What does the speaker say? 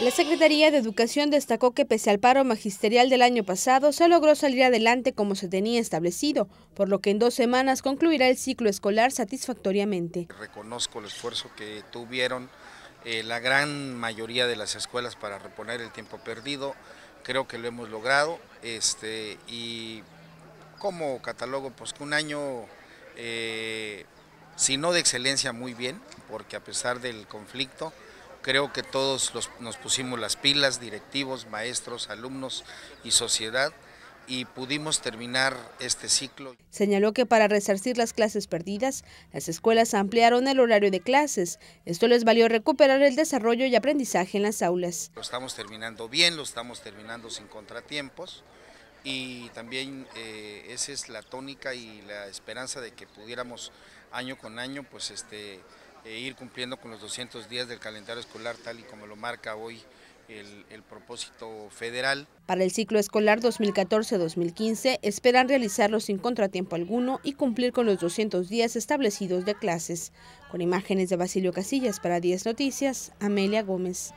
La Secretaría de Educación destacó que pese al paro magisterial del año pasado, se logró salir adelante como se tenía establecido, por lo que en dos semanas concluirá el ciclo escolar satisfactoriamente. Reconozco el esfuerzo que tuvieron eh, la gran mayoría de las escuelas para reponer el tiempo perdido, creo que lo hemos logrado, este, y como catalogo, pues que un año, eh, si no de excelencia, muy bien, porque a pesar del conflicto, Creo que todos nos pusimos las pilas, directivos, maestros, alumnos y sociedad, y pudimos terminar este ciclo. Señaló que para resarcir las clases perdidas, las escuelas ampliaron el horario de clases. Esto les valió recuperar el desarrollo y aprendizaje en las aulas. Lo estamos terminando bien, lo estamos terminando sin contratiempos y también eh, esa es la tónica y la esperanza de que pudiéramos año con año pues este e ir cumpliendo con los 200 días del calendario escolar tal y como lo marca hoy el, el, propósito federal. Para el ciclo escolar 2014-2015 esperan realizarlo sin contratiempo alguno y cumplir con los 200 días establecidos de clases. Con imágenes de Basilio Casillas para 10 Noticias, Amelia Gómez.